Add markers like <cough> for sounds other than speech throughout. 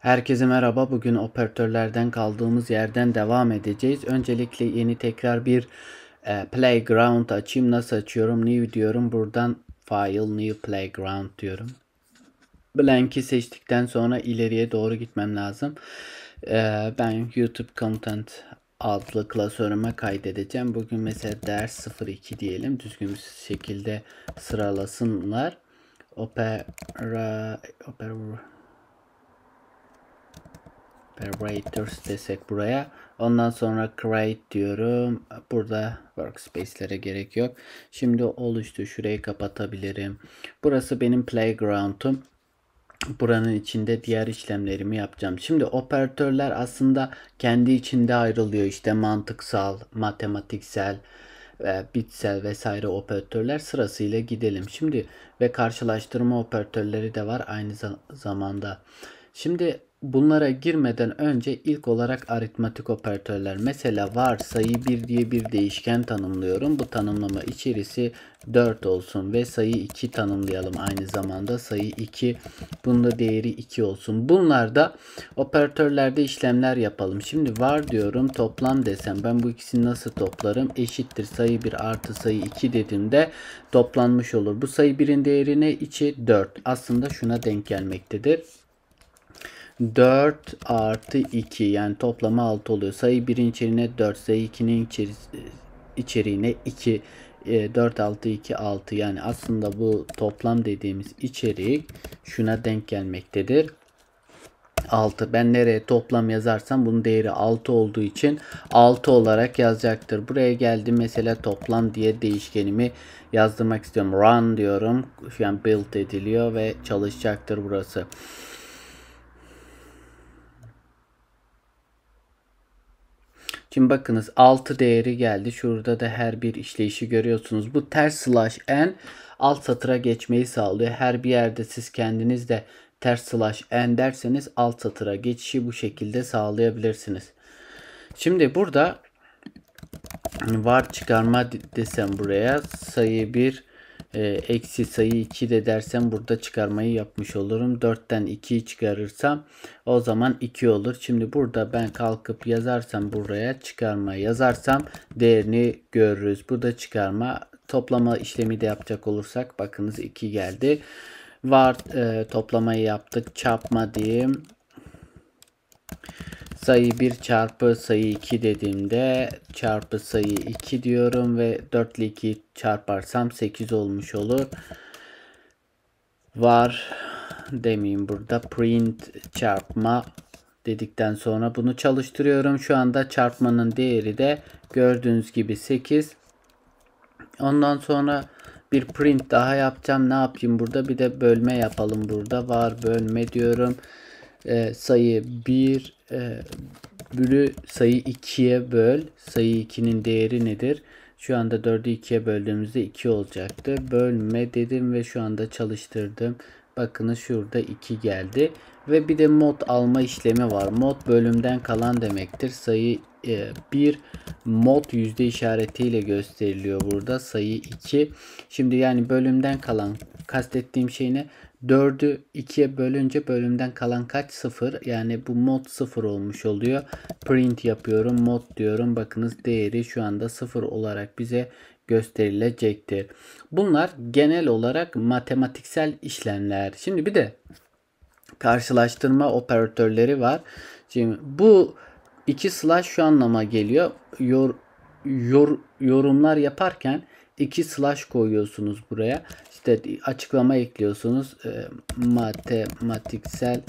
Herkese merhaba. Bugün operatörlerden kaldığımız yerden devam edeceğiz. Öncelikle yeni tekrar bir e, playground açayım. Nasıl açıyorum? New diyorum. Buradan file new playground diyorum. Blank'i seçtikten sonra ileriye doğru gitmem lazım. E, ben YouTube content adlı klasörüme kaydedeceğim. Bugün mesela ders 02 diyelim. Düzgün bir şekilde sıralasınlar. Opera, opera Operators desek buraya. Ondan sonra create diyorum. Burada workspace'lere gerek yok. Şimdi oluştu. Şurayı kapatabilirim. Burası benim playground'um buranın içinde diğer işlemlerimi yapacağım. Şimdi operatörler aslında kendi içinde ayrılıyor. İşte mantıksal, matematiksel, e, bitsel vesaire operatörler sırasıyla gidelim. Şimdi ve karşılaştırma operatörleri de var aynı zamanda. Şimdi Bunlara girmeden önce ilk olarak aritmatik operatörler. Mesela var sayı 1 diye bir değişken tanımlıyorum. Bu tanımlama içerisi 4 olsun ve sayı 2 tanımlayalım. Aynı zamanda sayı 2 bunda değeri 2 olsun. Bunlarda operatörlerde işlemler yapalım. Şimdi var diyorum toplam desem ben bu ikisini nasıl toplarım? Eşittir sayı 1 artı sayı 2 dediğimde toplanmış olur. Bu sayı 1'in değeri ne? 2 4 aslında şuna denk gelmektedir. 4 artı 2 yani toplamı 6 oluyor. Sayı 1'in içeriğine 4, sayı 2'nin içeriğine 2, 4, 6, 2, 6 yani aslında bu toplam dediğimiz içerik şuna denk gelmektedir. 6 ben nereye toplam yazarsam bunun değeri 6 olduğu için 6 olarak yazacaktır. Buraya geldim mesela toplam diye değişkenimi yazdırmak istiyorum. Run diyorum. Şu an build ediliyor ve çalışacaktır burası. Şimdi bakınız 6 değeri geldi. Şurada da her bir işleyişi görüyorsunuz. Bu ters slash n alt satıra geçmeyi sağlıyor. Her bir yerde siz kendiniz de ters slash n derseniz alt satıra geçişi bu şekilde sağlayabilirsiniz. Şimdi burada var çıkarma desem buraya sayı 1 e, eksi sayı 2 de dersem burada çıkarmayı yapmış olurum. 4'ten 2'yi çıkarırsam o zaman 2 olur. Şimdi burada ben kalkıp yazarsam buraya çıkarma yazarsam değerini görürüz. Burada çıkarma toplama işlemi de yapacak olursak bakınız 2 geldi. Var e, toplamayı yaptık. Çarpma diyeyim sayı 1 çarpı sayı 2 dediğimde çarpı sayı 2 diyorum ve 4 ile 2 çarparsam 8 olmuş olur. Var demeyeyim burada print çarpma dedikten sonra bunu çalıştırıyorum. Şu anda çarpmanın değeri de gördüğünüz gibi 8. Ondan sonra bir print daha yapacağım. Ne yapayım burada? Bir de bölme yapalım burada. Var bölme diyorum. Ee, sayı 1 bölü sayı 2'ye böl. Sayı 2'nin değeri nedir? Şu anda 4'ü 2'ye böldüğümüzde 2 olacaktı. Bölme dedim ve şu anda çalıştırdım. Bakınız şurada 2 geldi. Ve bir de mod alma işlemi var. Mod bölümden kalan demektir. Sayı e, 1 mod yüzde işaretiyle gösteriliyor burada. Sayı 2. Şimdi yani bölümden kalan kastettiğim şey ne? 4'ü 2'ye bölünce bölümden kalan kaç? 0. Yani bu mod 0 olmuş oluyor. Print yapıyorum. Mod diyorum. Bakınız değeri şu anda 0 olarak bize gösterilecektir. Bunlar genel olarak matematiksel işlemler. Şimdi bir de karşılaştırma operatörleri var. Şimdi bu iki slash şu anlama geliyor. Yor, yor, yorumlar yaparken 2 slash koyuyorsunuz buraya işte açıklama ekliyorsunuz. E, matematiksel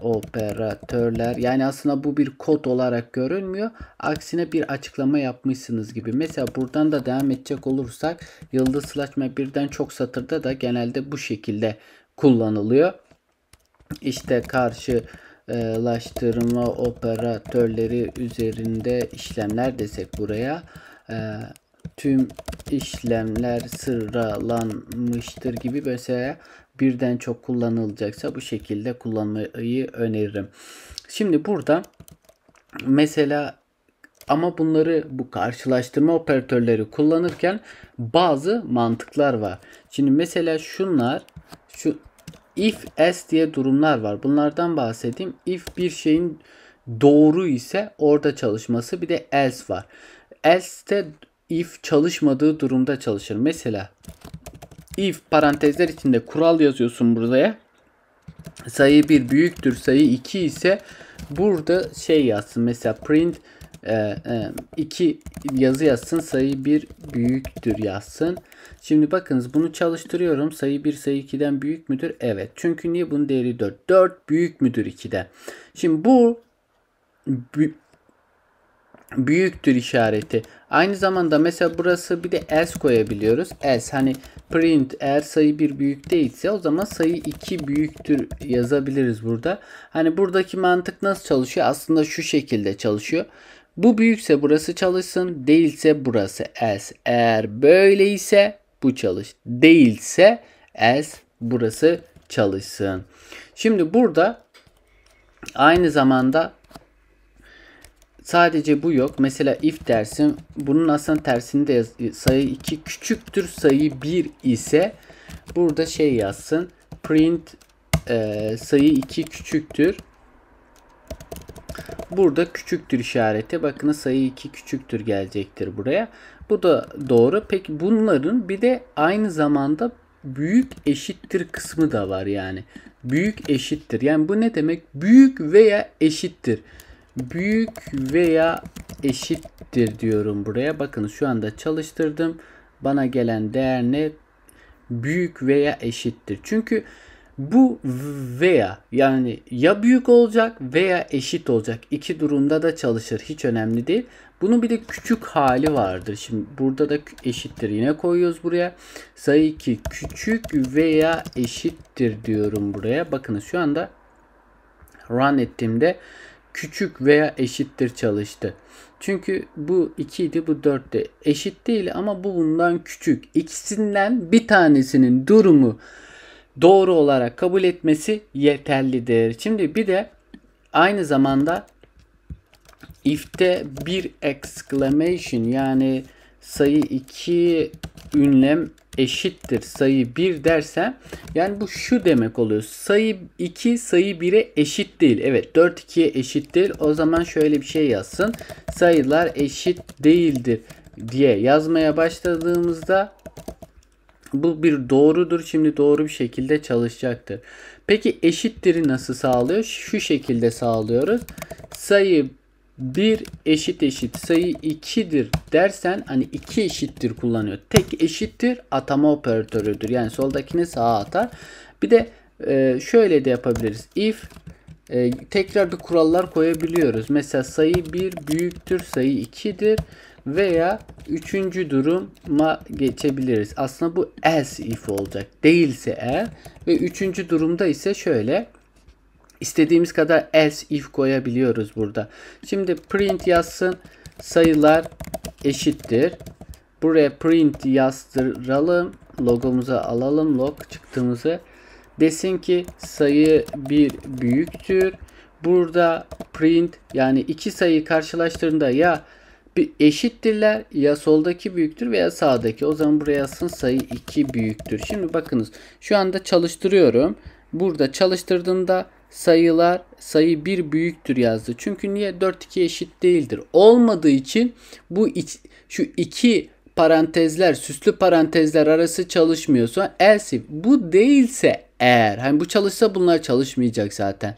operatörler. Yani aslında bu bir kod olarak görünmüyor. Aksine bir açıklama yapmışsınız gibi. Mesela buradan da devam edecek olursak yıldız sılaçma birden çok satırda da genelde bu şekilde kullanılıyor. işte karşı laştırma operatörleri üzerinde işlemler desek buraya ee, tüm işlemler sıralanmıştır gibi mesela birden çok kullanılacaksa bu şekilde kullanmayı öneririm. Şimdi burada mesela ama bunları bu karşılaştırma operatörleri kullanırken bazı mantıklar var. Şimdi mesela şunlar şu if s diye durumlar var. Bunlardan bahsedeyim. If bir şeyin doğru ise orada çalışması bir de else var. Else de if çalışmadığı durumda çalışır. Mesela if parantezler içinde kural yazıyorsun buraya. Sayı 1 büyüktür sayı 2 ise burada şey yazsın. Mesela print 2 e, e, yazı yazsın sayı 1 büyüktür yazsın. Şimdi bakınız bunu çalıştırıyorum. Sayı 1 sayı 2'den büyük müdür? Evet. Çünkü niye bunun değeri 4? 4 büyük müdür 2'den. Şimdi bu büyüktür işareti. Aynı zamanda mesela burası bir de else koyabiliyoruz. Else hani print eğer sayı bir büyük değilse o zaman sayı 2 büyüktür yazabiliriz burada. Hani buradaki mantık nasıl çalışıyor? Aslında şu şekilde çalışıyor. Bu büyükse burası çalışsın, değilse burası else. Eğer böyle ise bu çalış. Değilse else burası çalışsın. Şimdi burada aynı zamanda Sadece bu yok. Mesela if dersin. Bunun aslında tersini de yaz, sayı 2 küçüktür sayı 1 ise burada şey yazsın. Print e, sayı 2 küçüktür. Burada küçüktür işareti. Bakın sayı 2 küçüktür gelecektir buraya. Bu da doğru. Peki bunların bir de aynı zamanda büyük eşittir kısmı da var yani. Büyük eşittir. Yani bu ne demek? Büyük veya eşittir büyük veya eşittir diyorum buraya. Bakın şu anda çalıştırdım. Bana gelen değer ne? Büyük veya eşittir. Çünkü bu veya yani ya büyük olacak veya eşit olacak. İki durumda da çalışır. Hiç önemli değil. Bunun bir de küçük hali vardır. Şimdi burada da eşittir yine koyuyoruz buraya. Sayı 2 küçük veya eşittir diyorum buraya. Bakın şu anda run ettiğimde küçük veya eşittir çalıştı. Çünkü bu 2 idi bu 4'tü. Eşit değil ama bu bundan küçük. İkisinden bir tanesinin durumu doğru olarak kabul etmesi yeterlidir. Şimdi bir de aynı zamanda if'te bir exclamation yani sayı 2 ünlem eşittir sayı 1 dersem yani bu şu demek oluyor. Sayı 2 sayı 1'e eşit değil. Evet 4 2'ye eşit değil. O zaman şöyle bir şey yazsın. Sayılar eşit değildir diye yazmaya başladığımızda bu bir doğrudur. Şimdi doğru bir şekilde çalışacaktır. Peki eşittiri nasıl sağlıyor? Şu şekilde sağlıyoruz. Sayı 1 eşit eşit sayı 2'dir dersen hani 2 eşittir kullanıyor. Tek eşittir atama operatörüdür. Yani soldakini sağa atar. Bir de e, şöyle de yapabiliriz. If e, tekrar bir kurallar koyabiliyoruz. Mesela sayı 1 büyüktür sayı 2'dir veya üçüncü duruma geçebiliriz. Aslında bu else if olacak. Değilse eğer ve üçüncü durumda ise şöyle İstediğimiz kadar else if koyabiliyoruz burada. Şimdi print yazsın sayılar eşittir. Buraya print yazdıralım. Logomuza alalım log çıktığımızı. Desin ki sayı bir büyüktür. Burada print yani iki sayı karşılaştığında ya bir eşittirler ya soldaki büyüktür veya sağdaki. O zaman buraya yazsın sayı 2 büyüktür. Şimdi bakınız şu anda çalıştırıyorum. Burada çalıştırdığımda sayılar sayı 1 büyüktür yazdı. Çünkü niye 4 2 eşit değildir. Olmadığı için bu iç, şu iki parantezler süslü parantezler arası çalışmıyorsa else bu değilse eğer hani bu çalışsa bunlar çalışmayacak zaten.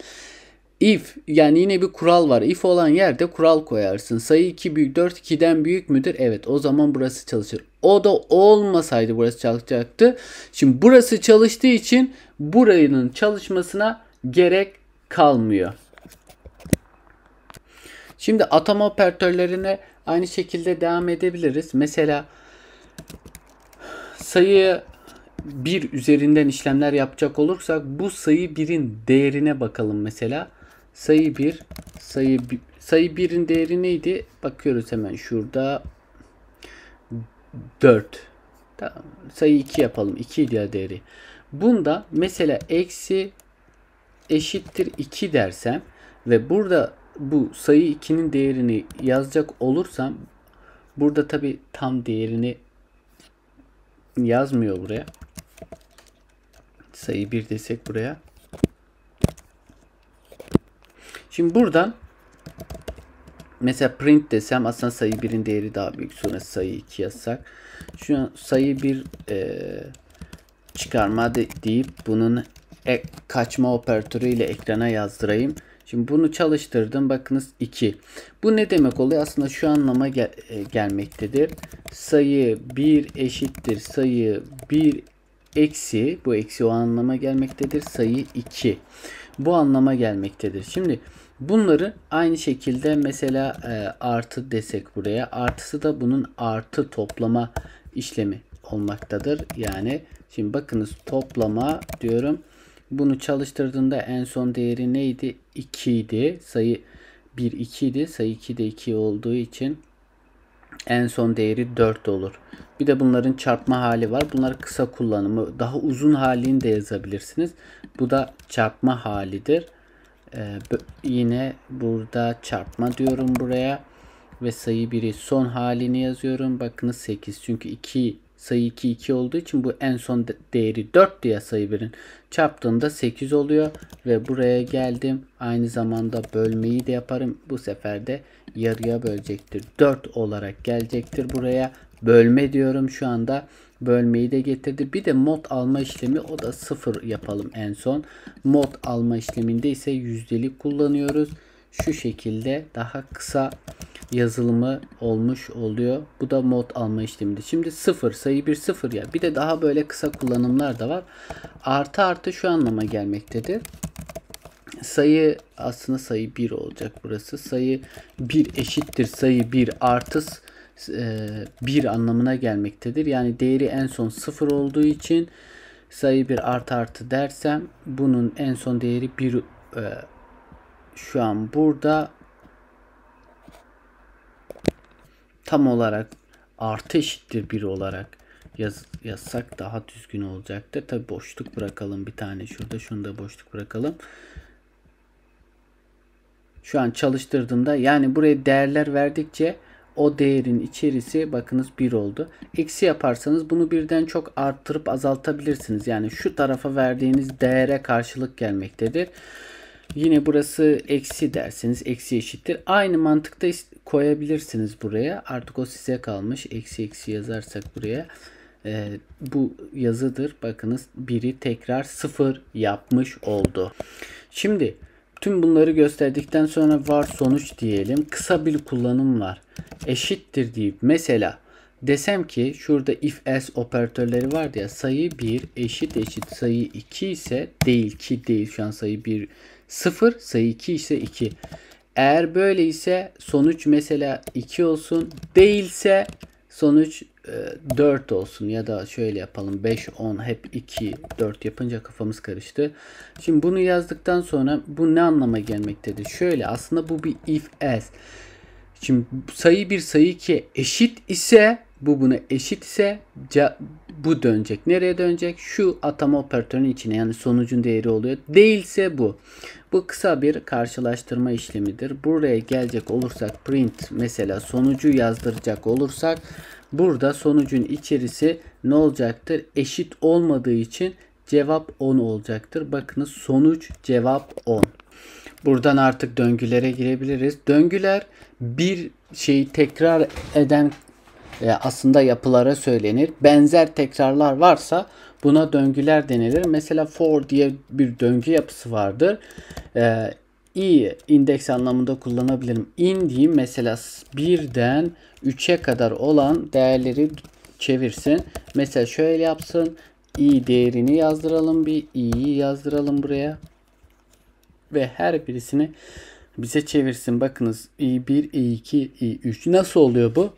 If yani yine bir kural var. If olan yerde kural koyarsın. Sayı 2 büyük 4 2'den büyük müdür? Evet o zaman burası çalışır. O da olmasaydı burası çalışacaktı. Şimdi burası çalıştığı için buranın çalışmasına gerek kalmıyor. Şimdi atom operatörlerine aynı şekilde devam edebiliriz. Mesela sayı 1 üzerinden işlemler yapacak olursak bu sayı 1'in değerine bakalım mesela. Sayı 1 sayı sayı 1'in değeri neydi? Bakıyoruz hemen şurada. 4. Tamam. Sayı 2 yapalım. 2 idi ya değeri. Bunda mesela eksi eşittir 2 dersem ve burada bu sayı 2'nin değerini yazacak olursam burada tabi tam değerini yazmıyor buraya. Sayı 1 desek buraya. Şimdi buradan mesela print desem aslında sayı 1'in değeri daha büyük. Sonra sayı 2 yazsak. Şu an sayı 1 e, çıkarma de, deyip bunun e, kaçma operatörü ile ekrana yazdırayım. Şimdi bunu çalıştırdım. Bakınız 2. Bu ne demek oluyor? Aslında şu anlama gel e, gelmektedir. Sayı 1 eşittir. Sayı 1 eksi. Bu eksi o anlama gelmektedir. Sayı 2. Bu anlama gelmektedir. Şimdi bunları aynı şekilde mesela e, artı desek buraya. Artısı da bunun artı toplama işlemi olmaktadır. Yani şimdi bakınız toplama diyorum. Bunu çalıştırdığında en son değeri neydi? 2 idi. Sayı 1 2 idi. Sayı 2 de 2 olduğu için en son değeri 4 olur. Bir de bunların çarpma hali var. Bunlar kısa kullanımı. Daha uzun halini de yazabilirsiniz. Bu da çarpma halidir. Ee, yine burada çarpma diyorum buraya. Ve sayı 1'i son halini yazıyorum. Bakınız 8. Çünkü 2 sayı 2 2 olduğu için bu en son değeri 4 diye sayı 1'in çarptığında 8 oluyor ve buraya geldim aynı zamanda bölmeyi de yaparım bu sefer de yarıya bölecektir 4 olarak gelecektir buraya bölme diyorum şu anda bölmeyi de getirdi bir de mod alma işlemi o da 0 yapalım en son mod alma işleminde ise yüzdelik kullanıyoruz şu şekilde daha kısa yazılımı olmuş oluyor. Bu da mod alma işleminde. Şimdi sıfır sayı bir sıfır ya. Bir de daha böyle kısa kullanımlar da var. Artı artı şu anlama gelmektedir. Sayı aslında sayı 1 olacak burası. Sayı 1 eşittir sayı 1 artı 1 e, anlamına gelmektedir. Yani değeri en son 0 olduğu için sayı 1 artı artı dersem bunun en son değeri 1 e, şu an burada tam olarak artı eşittir 1 olarak yaz, yazsak daha düzgün olacaktı. Tabi boşluk bırakalım bir tane şurada. Şunu da boşluk bırakalım. Şu an çalıştırdığımda yani buraya değerler verdikçe o değerin içerisi bakınız 1 oldu. Eksi yaparsanız bunu birden çok arttırıp azaltabilirsiniz. Yani şu tarafa verdiğiniz değere karşılık gelmektedir. Yine burası eksi derseniz eksi eşittir. Aynı mantıkta koyabilirsiniz buraya. Artık o size kalmış. Eksi eksi yazarsak buraya. E, bu yazıdır. Bakınız biri tekrar sıfır yapmış oldu. Şimdi tüm bunları gösterdikten sonra var sonuç diyelim. Kısa bir kullanım var. Eşittir deyip mesela desem ki şurada if else operatörleri vardı ya sayı 1 eşit eşit sayı 2 ise değil ki değil şu an sayı 1 0 sayı 2 ise 2. Eğer böyle ise sonuç mesela 2 olsun. Değilse sonuç 4 e, olsun ya da şöyle yapalım 5 10 hep 2 4 yapınca kafamız karıştı. Şimdi bunu yazdıktan sonra bu ne anlama gelmektedir? Şöyle aslında bu bir if else. Şimdi sayı bir sayı 2 eşit ise bu buna eşit ise bu dönecek. Nereye dönecek? Şu atama operatörünün içine yani sonucun değeri oluyor. Değilse bu. Bu kısa bir karşılaştırma işlemidir. Buraya gelecek olursak print mesela sonucu yazdıracak olursak burada sonucun içerisi ne olacaktır? Eşit olmadığı için cevap 10 olacaktır. Bakınız sonuç cevap 10. Buradan artık döngülere girebiliriz. Döngüler bir şeyi tekrar eden e, aslında yapılara söylenir. Benzer tekrarlar varsa buna döngüler denilir. Mesela for diye bir döngü yapısı vardır. E, i indeks anlamında kullanabilirim. In diyeyim mesela 1'den 3'e kadar olan değerleri çevirsin. Mesela şöyle yapsın. i değerini yazdıralım bir. i'yi yazdıralım buraya. Ve her birisini bize çevirsin. Bakınız i1, i2, i3. Nasıl oluyor bu?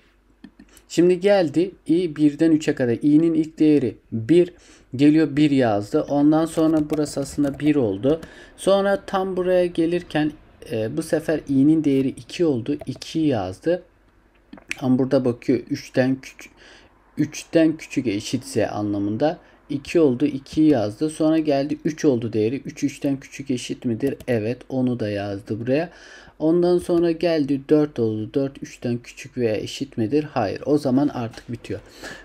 Şimdi geldi i 1'den 3'e kadar. i'nin ilk değeri 1 geliyor 1 yazdı. Ondan sonra burası aslında 1 oldu. Sonra tam buraya gelirken e, bu sefer i'nin değeri 2 oldu. 2 yazdı. Ama burada bakıyor 3'ten küçük 3'ten küçük eşitse anlamında 2 oldu 2 yazdı. Sonra geldi 3 oldu değeri. 3 3'ten küçük eşit midir? Evet onu da yazdı buraya. Ondan sonra geldi 4 oldu. 4 3'ten küçük veya eşit midir? Hayır. O zaman artık bitiyor.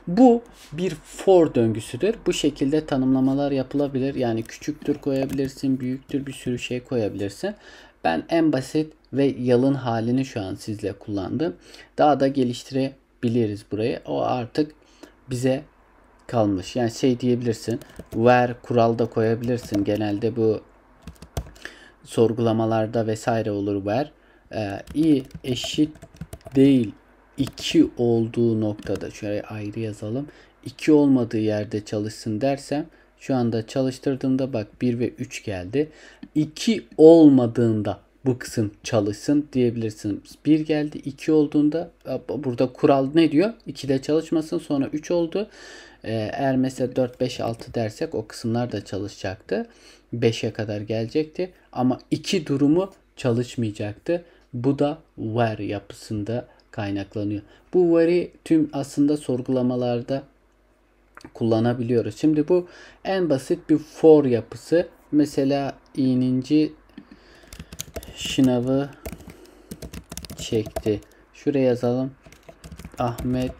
Bu bir for döngüsüdür. Bu şekilde tanımlamalar yapılabilir. Yani küçüktür koyabilirsin, büyüktür bir sürü şey koyabilirsin. Ben en basit ve yalın halini şu an sizle kullandım. Daha da geliştirebiliriz burayı. O artık bize kalmış. Yani şey diyebilirsin. Where kuralda koyabilirsin. Genelde bu sorgulamalarda vesaire olur where ee, i eşit değil 2 olduğu noktada şöyle ayrı yazalım. 2 olmadığı yerde çalışsın dersem şu anda çalıştırdığımda bak 1 ve 3 geldi. 2 olmadığında bu kısım çalışsın diyebilirsiniz. 1 geldi 2 olduğunda burada kural ne diyor? 2'de çalışmasın sonra 3 oldu. Ee, eğer mesela 4, 5, 6 dersek o kısımlar da çalışacaktı. 5'e kadar gelecekti. Ama iki durumu çalışmayacaktı. Bu da where yapısında kaynaklanıyor. Bu where'i tüm aslında sorgulamalarda kullanabiliyoruz. Şimdi bu en basit bir for yapısı. Mesela ininci şınavı çekti. Şuraya yazalım. Ahmet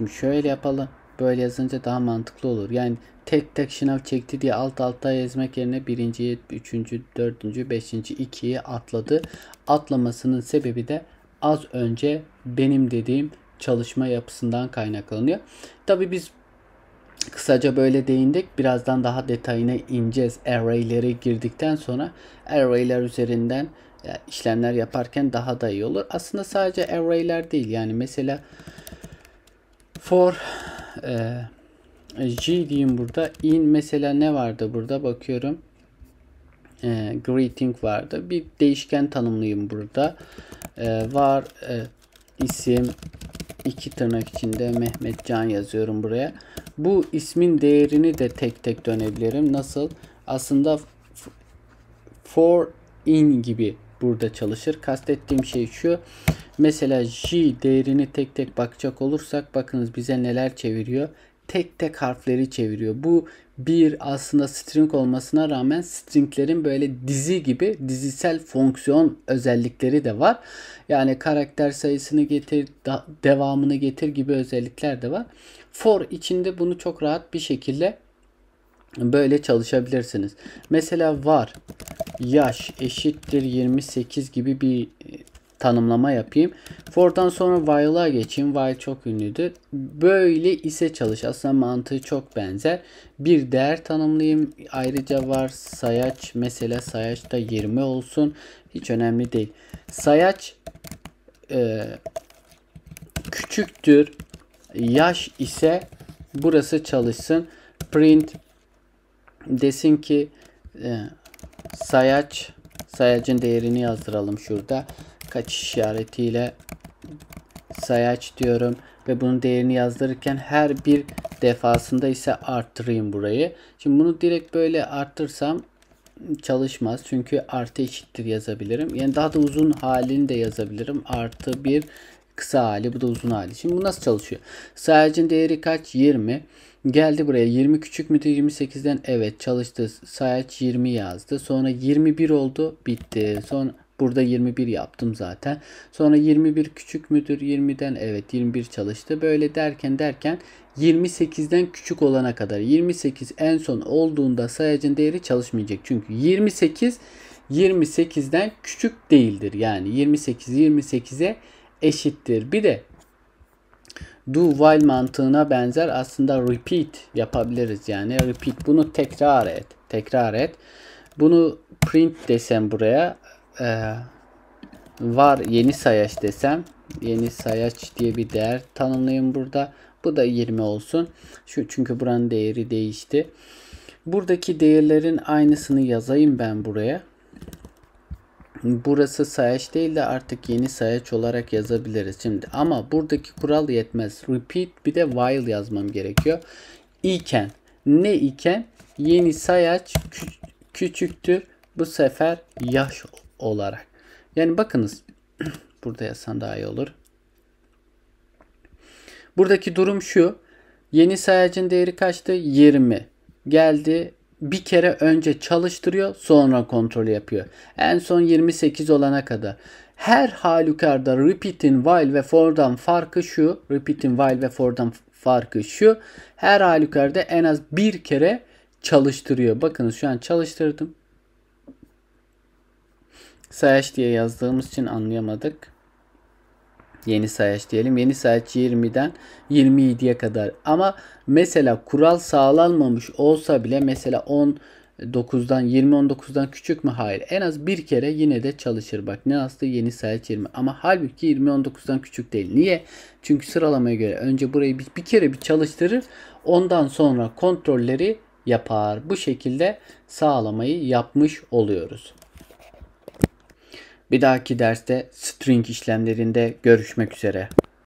Şimdi şöyle yapalım. Böyle yazınca daha mantıklı olur. Yani tek tek sınav çekti diye alt alta yazmak yerine birinciyi, üçüncü, dördüncü, beşinci, ikiyi atladı. Atlamasının sebebi de az önce benim dediğim çalışma yapısından kaynaklanıyor. Tabi biz kısaca böyle değindik. Birazdan daha detayına ineceğiz. Array'lere girdikten sonra array'ler üzerinden işlemler yaparken daha da iyi olur. Aslında sadece array'ler değil yani mesela for e, G diyeyim burada. In mesela ne vardı burada bakıyorum. E, greeting vardı. Bir değişken tanımlayayım burada. E, var e, isim iki tırnak içinde Mehmet Can yazıyorum buraya. Bu ismin değerini de tek tek dönebilirim. Nasıl? Aslında for in gibi burada çalışır. Kastettiğim şey şu. Mesela J değerini tek tek bakacak olursak bakınız bize neler çeviriyor. Tek tek harfleri çeviriyor. Bu bir aslında string olmasına rağmen stringlerin böyle dizi gibi dizisel fonksiyon özellikleri de var. Yani karakter sayısını getir, devamını getir gibi özellikler de var. For içinde bunu çok rahat bir şekilde böyle çalışabilirsiniz. Mesela var yaş eşittir 28 gibi bir tanımlama yapayım. For'dan sonra while'a geçeyim. While çok ünlüdür. Böyle ise çalış. Aslında mantığı çok benzer. Bir değer tanımlayayım. Ayrıca var sayaç. Mesela sayaç da 20 olsun. Hiç önemli değil. Sayaç e, küçüktür. Yaş ise burası çalışsın. Print desin ki e, sayaç sayacın değerini yazdıralım şurada kaç işaretiyle sayaç diyorum ve bunun değerini yazdırırken her bir defasında ise arttırayım burayı. Şimdi bunu direkt böyle arttırsam çalışmaz. Çünkü artı eşittir yazabilirim. Yani daha da uzun halini de yazabilirim. Artı bir kısa hali bu da uzun hali. Şimdi bu nasıl çalışıyor? Sayacın değeri kaç? 20. Geldi buraya 20 küçük müdür 28'den evet çalıştı. Sayac 20 yazdı. Sonra 21 oldu bitti. Sonra Burada 21 yaptım zaten. Sonra 21 küçük müdür 20'den evet 21 çalıştı. Böyle derken derken 28'den küçük olana kadar 28 en son olduğunda sayacın değeri çalışmayacak. Çünkü 28 28'den küçük değildir. Yani 28 28'e eşittir. Bir de do while mantığına benzer aslında repeat yapabiliriz. Yani repeat bunu tekrar et. Tekrar et. Bunu print desem buraya e, var yeni sayaç desem yeni sayaç diye bir değer tanımlayayım burada. Bu da 20 olsun. Şu çünkü buranın değeri değişti. Buradaki değerlerin aynısını yazayım ben buraya. Burası sayaç değil de artık yeni sayaç olarak yazabiliriz şimdi. Ama buradaki kural yetmez. Repeat bir de while yazmam gerekiyor. iken ne iken yeni sayaç küçüktür. Bu sefer yaş olarak. Yani bakınız <clears throat> burada yazsan daha iyi olur. Buradaki durum şu. Yeni sayacın değeri kaçtı? 20. Geldi bir kere önce çalıştırıyor sonra kontrol yapıyor. En son 28 olana kadar. Her halükarda repeat'in while ve for'dan farkı şu. Repeat'in while ve for'dan farkı şu. Her halükarda en az bir kere çalıştırıyor. Bakınız şu an çalıştırdım sayaç diye yazdığımız için anlayamadık. Yeni sayaç diyelim. Yeni sayaç 20'den 27'ye kadar. Ama mesela kural sağlanmamış olsa bile mesela 19'dan 20 19'dan küçük mü? Hayır. En az bir kere yine de çalışır. Bak ne astı yeni sayaç 20. Ama halbuki 20 19'dan küçük değil. Niye? Çünkü sıralamaya göre önce burayı bir, bir kere bir çalıştırır. Ondan sonra kontrolleri yapar. Bu şekilde sağlamayı yapmış oluyoruz. Bir dahaki derste string işlemlerinde görüşmek üzere.